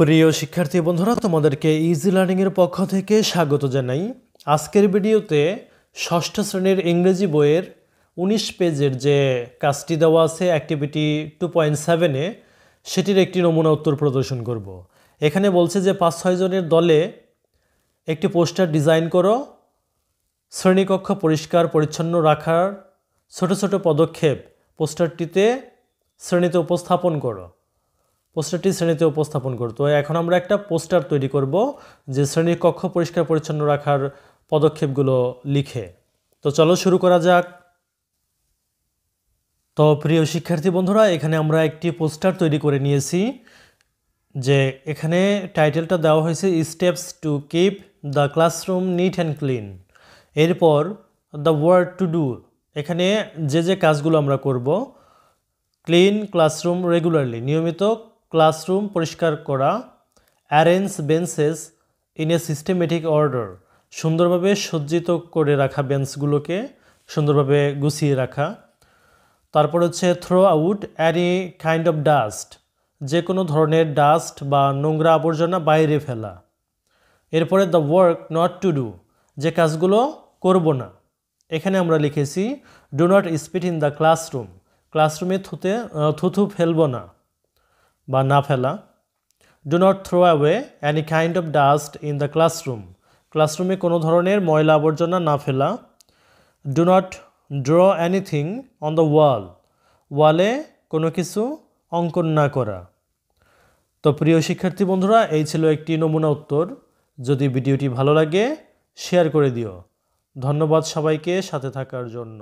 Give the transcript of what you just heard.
প্রিয় শিক্ষার্থী বন্ধুরা তোমাদেরকে ইজি লার্নিংয়ের পক্ষ থেকে স্বাগত জানাই আজকের ভিডিওতে ষষ্ঠ শ্রেণীর ইংরেজি বইয়ের উনিশ পেজের যে কাজটি দেওয়া আছে অ্যাক্টিভিটি টু পয়েন্ট সেভেনে সেটির একটি নমুনা উত্তর প্রদর্শন করব। এখানে বলছে যে পাঁচ ছয়জনের দলে একটি পোস্টার ডিজাইন করো শ্রেণীকক্ষ পরিষ্কার পরিচ্ছন্ন রাখার ছোট ছোট পদক্ষেপ পোস্টারটিতে শ্রেণীতে উপস্থাপন করো পোস্টারটি শ্রেণীতে উপস্থাপন করতো এখন আমরা একটা পোস্টার তৈরি করব যে শ্রেণীর কক্ষ পরিষ্কার পরিচ্ছন্ন রাখার পদক্ষেপগুলো লিখে তো চলো শুরু করা যাক তো প্রিয় শিক্ষার্থী বন্ধুরা এখানে আমরা একটি পোস্টার তৈরি করে নিয়েছি যে এখানে টাইটেলটা দেওয়া হয়েছে steps to keep the classroom neat and clean এরপর দ্য ওয়ার্ড টু ডু এখানে যে যে কাজগুলো আমরা করব ক্লিন ক্লাসরুম রেগুলারলি নিয়মিত ক্লাসরুম পরিষ্কার করা arrange benches in a systematic order সুন্দরভাবে সজ্জিত করে রাখা বেঞ্চগুলোকে সুন্দরভাবে গুছিয়ে রাখা তারপর হচ্ছে throw out any kind of dust যে কোনো ধরনের ডাস্ট বা নোংরা আবর্জনা বাইরে ফেলা এরপরে the work not to do যে কাজগুলো করব না এখানে আমরা লিখেছি do not spit in the classroom ক্লাসরুমে থুতে থুথু ফেলব না বা না ফেলা do not throw away any kind of dust in the classroom ক্লাসরুমে কোনো ধরনের ময়লা আবর্জনা না ফেলা do not draw anything on the wall ওয়ালে কোনো কিছু অঙ্কন না করা তো প্রিয় শিক্ষার্থী বন্ধুরা এই ছিল একটি নমুনা উত্তর যদি ভিডিওটি ভালো লাগে শেয়ার করে দিও ধন্যবাদ সবাইকে সাথে থাকার জন্য